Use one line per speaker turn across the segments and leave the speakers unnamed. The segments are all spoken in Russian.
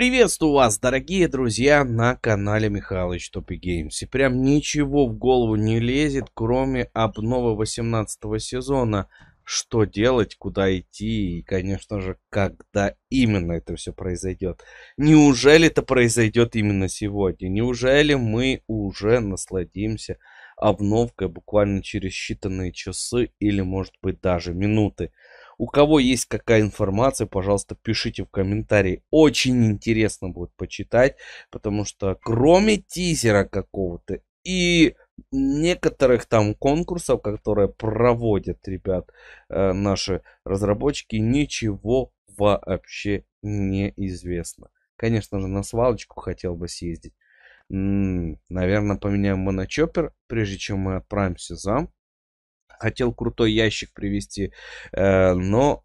Приветствую вас, дорогие друзья, на канале Михалыч Топи Геймс. И прям ничего в голову не лезет, кроме обнова 18 сезона. Что делать, куда идти и, конечно же, когда именно это все произойдет. Неужели это произойдет именно сегодня? Неужели мы уже насладимся обновкой буквально через считанные часы или, может быть, даже минуты? У кого есть какая информация, пожалуйста, пишите в комментарии. Очень интересно будет почитать, потому что кроме тизера какого-то и некоторых там конкурсов, которые проводят, ребят, э, наши разработчики, ничего вообще не известно. Конечно же, на свалочку хотел бы съездить. М -м, наверное, поменяем моночоппер, прежде чем мы отправимся за хотел крутой ящик привести. Э, но,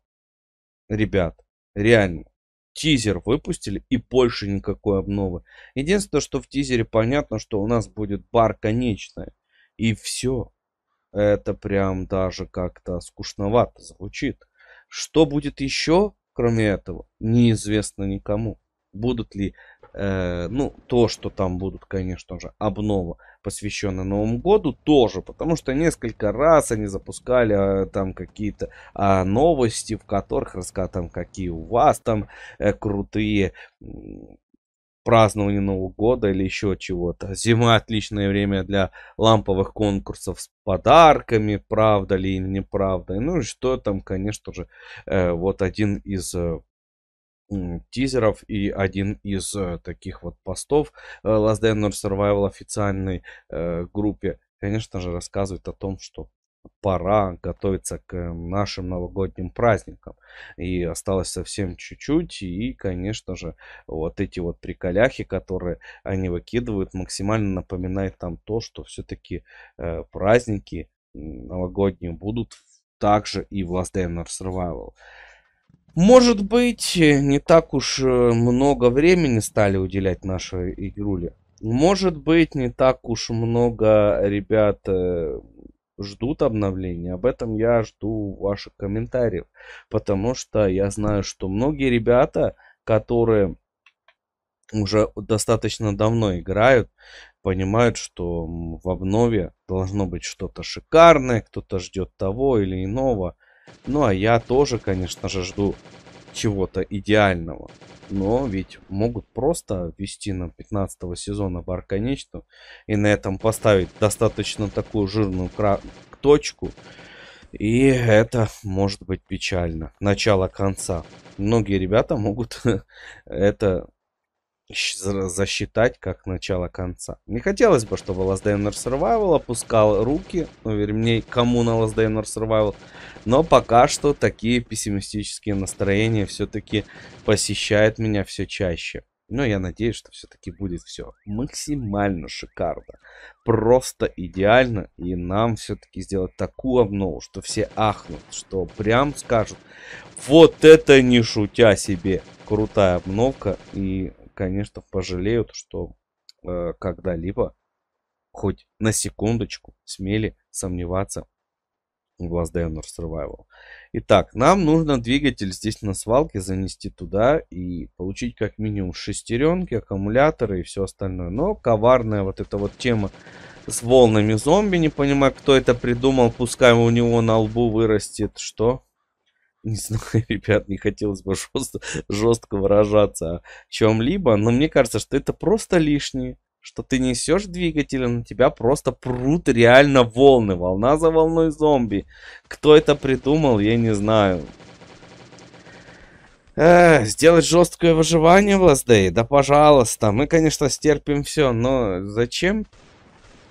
ребят, реально, тизер выпустили и больше никакой обновы. Единственное, что в тизере понятно, что у нас будет бар конечная. И все. Это прям даже как-то скучновато звучит. Что будет еще, кроме этого, неизвестно никому будут ли, э, ну, то, что там будут, конечно же, обнова, посвященная Новому году, тоже, потому что несколько раз они запускали э, там какие-то э, новости, в которых рассказывали, там, какие у вас там э, крутые э, празднования Нового года или еще чего-то. Зима отличное время для ламповых конкурсов с подарками, правда ли или неправда. Ну и что там, конечно же, э, вот один из э, тизеров и один из э, таких вот постов э, Last Day on Survival официальной э, группе, конечно же, рассказывает о том, что пора готовиться к э, нашим новогодним праздникам. И осталось совсем чуть-чуть. И, конечно же, вот эти вот приколяхи, которые они выкидывают, максимально напоминает там то, что все-таки э, праздники новогодние будут также и в Last Day on Survival. Может быть, э, не так уж э, много времени стали уделять нашей игруле. Может быть, не так уж много ребят э, ждут обновления. Об этом я жду ваших комментариев. Потому что я знаю, что многие ребята, которые уже достаточно давно играют, понимают, что в обнове должно быть что-то шикарное, кто-то ждет того или иного. Ну а я тоже, конечно же, жду чего-то идеального. Но ведь могут просто ввести на 15 сезона бар конечную и на этом поставить достаточно такую жирную кра... точку. И это может быть печально. Начало конца. Многие ребята могут это засчитать как начало конца. Не хотелось бы, чтобы Last Day Survival опускал руки, ну, вернее, кому на Last Day Survival, но пока что такие пессимистические настроения все-таки посещают меня все чаще. Но я надеюсь, что все-таки будет все максимально шикарно. Просто идеально. И нам все-таки сделать такую обнову, что все ахнут. Что прям скажут, вот это не шутя себе. Крутая обновка. И конечно, пожалеют, что э, когда-либо хоть на секундочку смели сомневаться в Last Dinner Survival. Итак, нам нужно двигатель здесь на свалке занести туда и получить как минимум шестеренки, аккумуляторы и все остальное. Но коварная вот эта вот тема с волнами зомби, не понимаю, кто это придумал, пускай у него на лбу вырастет, что? не знаю, ребят, не хотелось бы жестко, жестко выражаться о чем-либо, но мне кажется, что это просто лишнее что ты несешь двигатель, на тебя просто прут реально волны. Волна за волной зомби. Кто это придумал, я не знаю. Эх, сделать жесткое выживание в Ласдей? Да пожалуйста, мы, конечно, стерпим все, но зачем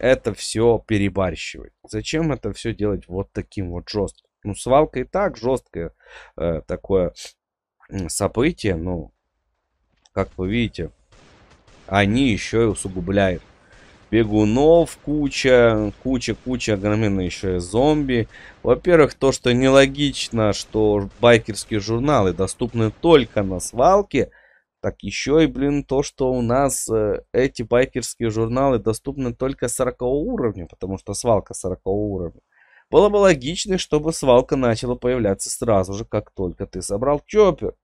это все перебарщивать? Зачем это все делать вот таким вот жестким? Ну, свалка и так жесткое э, такое событие. Ну, как вы видите, они еще и усугубляют. Бегунов куча, куча-куча огроменные еще и зомби. Во-первых, то, что нелогично, что байкерские журналы доступны только на свалке – так еще и, блин, то, что у нас э, эти байкерские журналы доступны только 40 уровня, потому что свалка 40 уровня. Было бы логично, чтобы свалка начала появляться сразу же, как только ты собрал чоппер.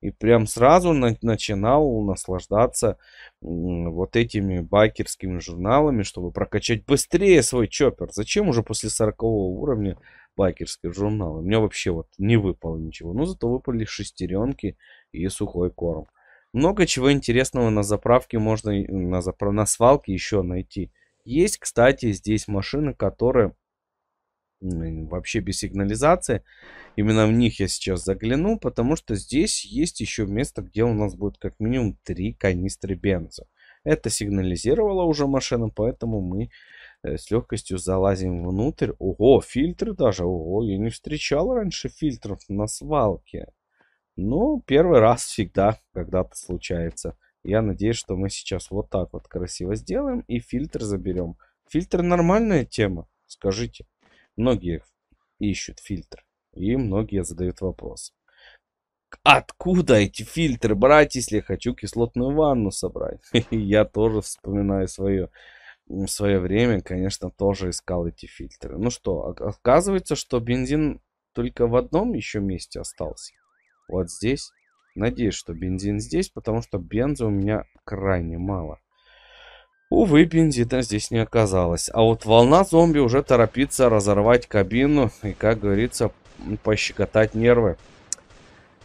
И прям сразу на начинал наслаждаться вот этими байкерскими журналами, чтобы прокачать быстрее свой чоппер. Зачем уже после 40 уровня байкерские журналы? У меня вообще вот не выпало ничего. Но ну, зато выпали шестеренки и сухой корм. Много чего интересного на заправке можно на, запра... на свалке еще найти. Есть, кстати, здесь машины, которые вообще без сигнализации. Именно в них я сейчас загляну, потому что здесь есть еще место, где у нас будет как минимум три канистры бенза. Это сигнализировала уже машина, поэтому мы э, с легкостью залазим внутрь. Ого, фильтры даже. Ого, я не встречал раньше фильтров на свалке. Ну, первый раз всегда когда-то случается. Я надеюсь, что мы сейчас вот так вот красиво сделаем и фильтр заберем. Фильтр нормальная тема, скажите. Многие ищут фильтр, и многие задают вопрос. Откуда эти фильтры брать, если я хочу кислотную ванну собрать? Я тоже вспоминаю свое, свое время, конечно, тоже искал эти фильтры. Ну что, оказывается, что бензин только в одном еще месте остался. Вот здесь. Надеюсь, что бензин здесь, потому что бенза у меня крайне мало. Увы, бензина здесь не оказалось. А вот волна зомби уже торопится разорвать кабину и, как говорится, пощекотать нервы.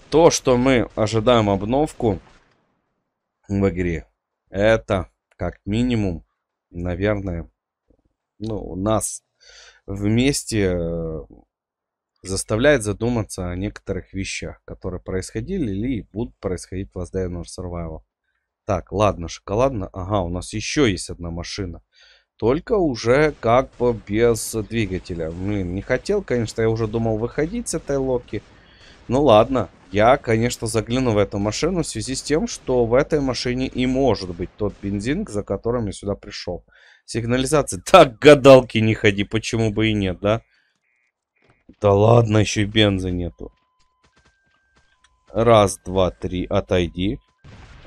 То, что мы ожидаем обновку в игре, это как минимум, наверное, ну, нас вместе э, заставляет задуматься о некоторых вещах, которые происходили или будут происходить в Last Day Survival. Так, ладно, шоколадно. Ага, у нас еще есть одна машина. Только уже как бы без двигателя. Блин, не хотел, конечно, я уже думал выходить с этой локи. Ну ладно, я, конечно, загляну в эту машину в связи с тем, что в этой машине и может быть тот бензин, за которым я сюда пришел. Сигнализация. Так, гадалки не ходи, почему бы и нет, да? Да ладно, еще и бенза нету. Раз, два, три, отойди.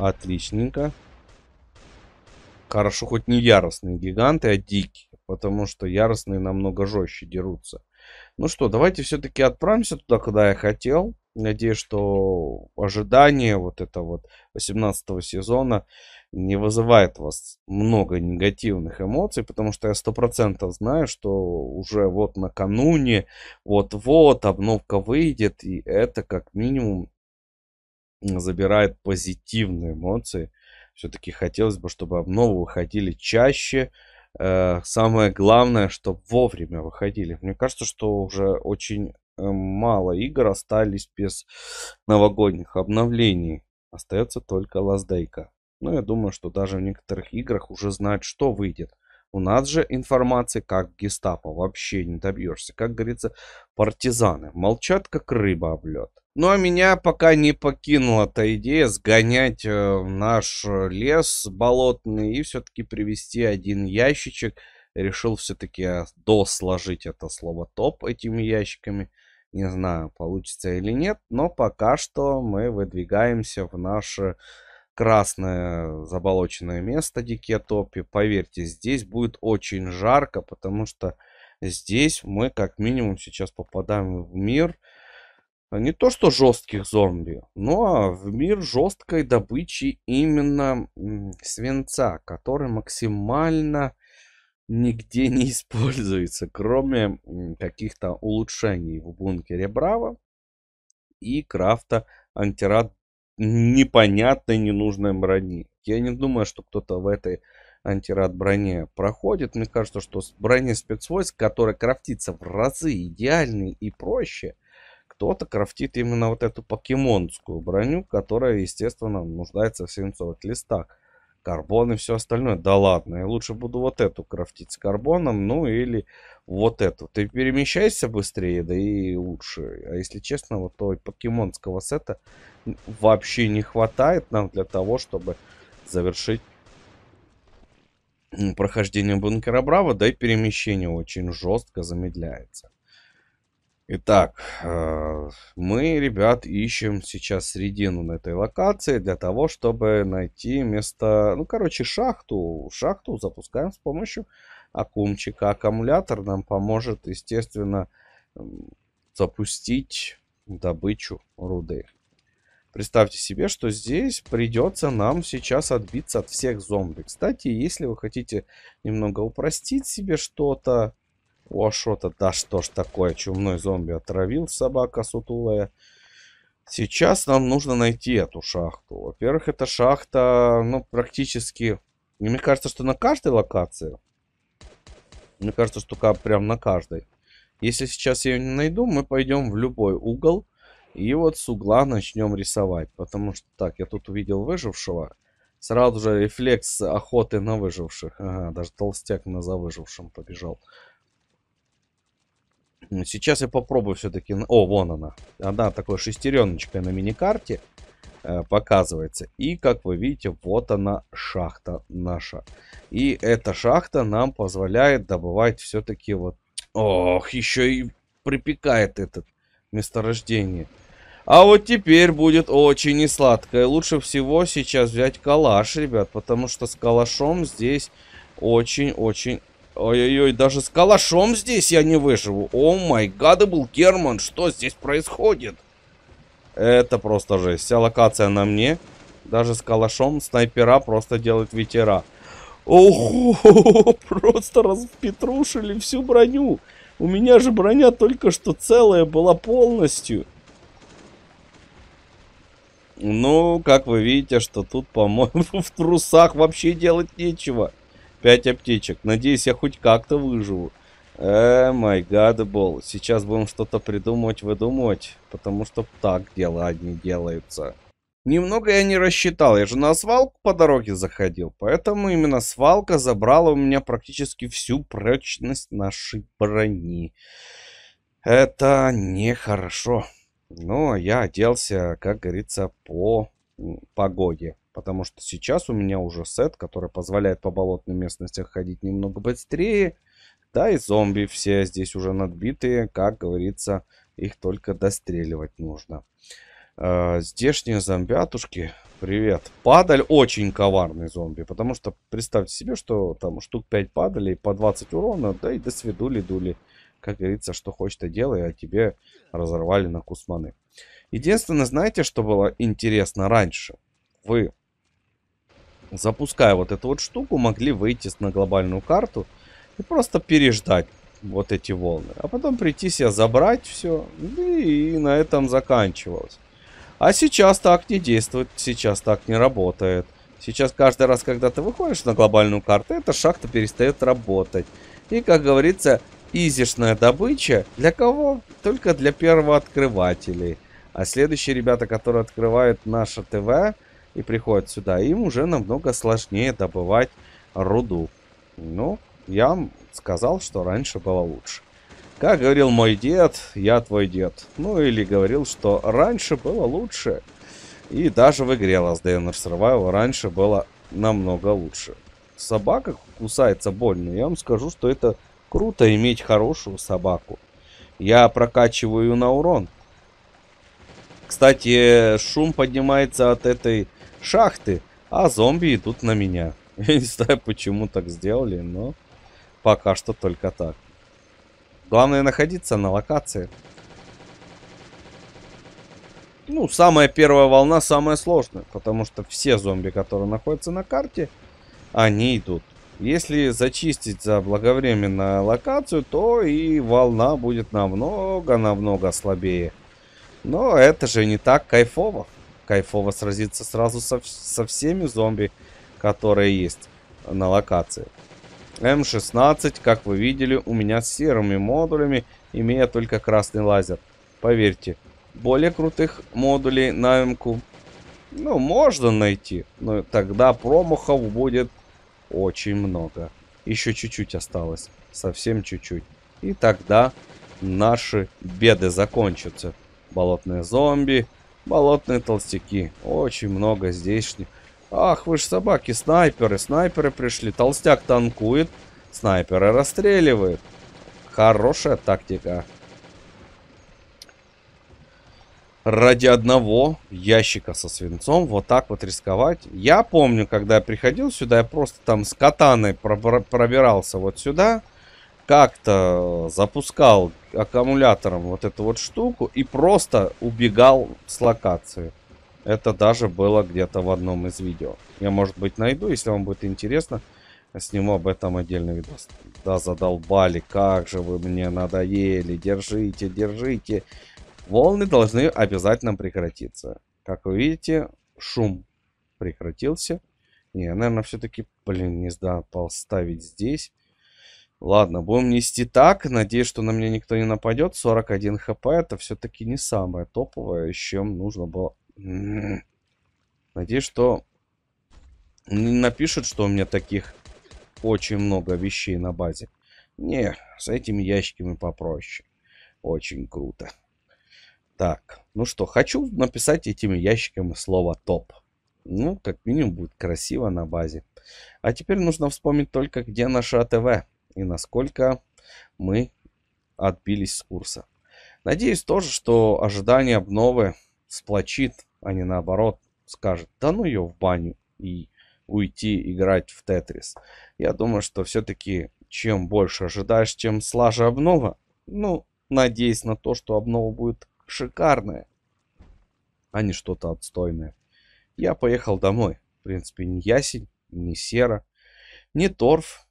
Отличненько. Хорошо, хоть не яростные гиганты, а дикие. Потому что яростные намного жестче дерутся. Ну что, давайте все-таки отправимся туда, куда я хотел. Надеюсь, что ожидание вот это вот 18 сезона не вызывает у вас много негативных эмоций, потому что я процентов знаю, что уже вот накануне, вот-вот обновка выйдет, и это как минимум забирает позитивные эмоции. Все-таки хотелось бы, чтобы обновы выходили чаще. Э, самое главное, чтобы вовремя выходили. Мне кажется, что уже очень э, мало игр остались без новогодних обновлений. Остается только Лаздейка. Но ну, я думаю, что даже в некоторых играх уже знают, что выйдет. У нас же информации как гестапо вообще не добьешься. Как говорится, партизаны молчат, как рыба об лед. Ну а меня пока не покинула та идея сгонять э, в наш э, лес болотный и все-таки привезти один ящичек. Решил все-таки э, досложить это слово топ этими ящиками. Не знаю, получится или нет, но пока что мы выдвигаемся в наше красное заболоченное место Дикетопи. Поверьте, здесь будет очень жарко, потому что здесь мы как минимум сейчас попадаем в мир а, не то что жестких зомби, но а, в мир жесткой добычи именно свинца, который максимально нигде не используется, кроме каких-то улучшений в бункере Браво и крафта антирад непонятной ненужной брони. Я не думаю, что кто-то в этой антирад броне проходит. Мне кажется, что броня спецвойск, которая крафтится в разы идеальнее и проще, кто-то крафтит именно вот эту покемонскую броню, которая, естественно, нуждается в свинцовых листах карбон и все остальное. Да ладно, я лучше буду вот эту крафтить с карбоном, ну или вот эту. Ты перемещайся быстрее, да и лучше. А если честно, вот того покемонского сета вообще не хватает нам для того, чтобы завершить прохождение бункера Браво, да и перемещение очень жестко замедляется. Итак, э, мы, ребят, ищем сейчас середину на этой локации для того, чтобы найти место... Ну, короче, шахту. Шахту запускаем с помощью аккумчика. Аккумулятор нам поможет, естественно, запустить добычу руды. Представьте себе, что здесь придется нам сейчас отбиться от всех зомби. Кстати, если вы хотите немного упростить себе что-то, о, что-то, а да что ж такое, чумной зомби отравил собака сутулая. Сейчас нам нужно найти эту шахту. Во-первых, эта шахта, ну, практически... Ну, мне кажется, что на каждой локации. Мне кажется, что прям на каждой. Если сейчас я ее не найду, мы пойдем в любой угол. И вот с угла начнем рисовать. Потому что, так, я тут увидел выжившего. Сразу же рефлекс охоты на выживших. Ага, даже толстяк на за выжившим побежал сейчас я попробую все-таки... О, вон она. Она такой шестереночкой на миникарте э, показывается. И, как вы видите, вот она шахта наша. И эта шахта нам позволяет добывать все-таки вот... Ох, еще и припекает этот месторождение. А вот теперь будет очень несладкое. лучше всего сейчас взять калаш, ребят, потому что с калашом здесь очень-очень Ой-ой-ой, даже с калашом здесь я не выживу. О май был Герман, что здесь происходит? Это просто жесть. Вся локация на мне. Даже с калашом снайпера просто делают ветера. Ого, просто распетрушили всю броню. У меня же броня только что целая была полностью. Ну, как вы видите, что тут, по-моему, в трусах вообще делать нечего. Пять аптечек. Надеюсь, я хоть как-то выживу. Э, май гадбол. Сейчас будем что-то придумывать, выдумывать. Потому что так дела одни делаются. Немного я не рассчитал. Я же на свалку по дороге заходил. Поэтому именно свалка забрала у меня практически всю прочность нашей брони. Это нехорошо. Но ну, а я оделся, как говорится, по погоде. Потому что сейчас у меня уже сет, который позволяет по болотным местностях ходить немного быстрее. Да и зомби все здесь уже надбитые, как говорится, их только достреливать нужно. Э, здешние зомбятушки, привет. Падаль очень коварный зомби, потому что представьте себе, что там штук 5 падали по 20 урона, да и до свидули-дули. Как говорится, что хочешь то делай, а тебе разорвали на кусманы. Единственное, знаете, что было интересно раньше? Вы запуская вот эту вот штуку, могли выйти на глобальную карту и просто переждать вот эти волны. А потом прийти себя забрать все. И, и на этом заканчивалось. А сейчас так не действует. Сейчас так не работает. Сейчас каждый раз, когда ты выходишь на глобальную карту, эта шахта перестает работать. И, как говорится, изишная добыча для кого? Только для первооткрывателей. А следующие ребята, которые открывают наше ТВ, и приходят сюда, им уже намного сложнее добывать руду. Ну, я сказал, что раньше было лучше. Как говорил мой дед, я твой дед. Ну или говорил, что раньше было лучше. И даже в игре Last Day Survival раньше было намного лучше. Собака кусается больно. Я вам скажу, что это круто иметь хорошую собаку. Я прокачиваю на урон. Кстати, шум поднимается от этой шахты, а зомби идут на меня. Я не знаю, почему так сделали, но пока что только так. Главное находиться на локации. Ну, самая первая волна самая сложная, потому что все зомби, которые находятся на карте, они идут. Если зачистить за заблаговременно локацию, то и волна будет намного-намного слабее. Но это же не так кайфово кайфово сразиться сразу со, со всеми зомби, которые есть на локации. М16, как вы видели, у меня с серыми модулями, имея только красный лазер. Поверьте, более крутых модулей на МК, ну, можно найти, но тогда промахов будет очень много. Еще чуть-чуть осталось, совсем чуть-чуть. И тогда наши беды закончатся. Болотные зомби, Болотные толстяки. Очень много здешних. Ах, вы ж собаки, снайперы, снайперы пришли. Толстяк танкует, снайперы расстреливают. Хорошая тактика. Ради одного ящика со свинцом вот так вот рисковать. Я помню, когда я приходил сюда, я просто там с катаной пробирался вот сюда как-то запускал аккумулятором вот эту вот штуку и просто убегал с локации. Это даже было где-то в одном из видео. Я, может быть, найду, если вам будет интересно. Сниму об этом отдельный видос. Да, задолбали, как же вы мне надоели. Держите, держите. Волны должны обязательно прекратиться. Как вы видите, шум прекратился. Не, наверное, все-таки, блин, не сдал поставить здесь. Ладно, будем нести так. Надеюсь, что на меня никто не нападет. 41 хп это все-таки не самое топовое, с чем нужно было. М-м-м. Надеюсь, что не напишут, что у меня таких очень много вещей на базе. Не, с этими ящиками попроще. Очень круто. Так, ну что, хочу написать этими ящиками слово «топ». Ну, как минимум, будет красиво на базе. А теперь нужно вспомнить только, где наша АТВ и насколько мы отбились с курса. Надеюсь тоже, что ожидание обновы сплочит, а не наоборот скажет, да ну ее в баню и уйти играть в Тетрис. Я думаю, что все-таки чем больше ожидаешь, чем слаже обнова. Ну, надеюсь на то, что обнова будет шикарная, а не что-то отстойное. Я поехал домой. В принципе, не ясень, не сера, не торф,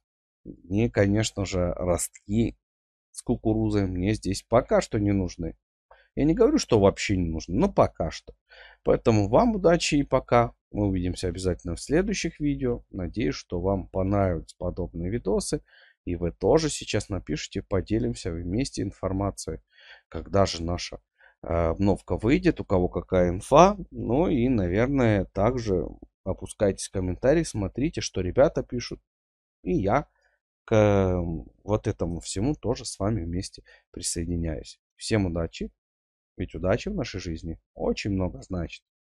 мне, конечно же, ростки с кукурузой мне здесь пока что не нужны. Я не говорю, что вообще не нужно, но пока что. Поэтому вам удачи и пока. Мы увидимся обязательно в следующих видео. Надеюсь, что вам понравятся подобные видосы. И вы тоже сейчас напишите, поделимся вместе информацией, когда же наша э, обновка выйдет, у кого какая инфа. Ну и, наверное, также опускайтесь в комментарии, смотрите, что ребята пишут. И я к вот этому всему тоже с вами вместе присоединяюсь. Всем удачи, ведь удачи в нашей жизни очень много значит.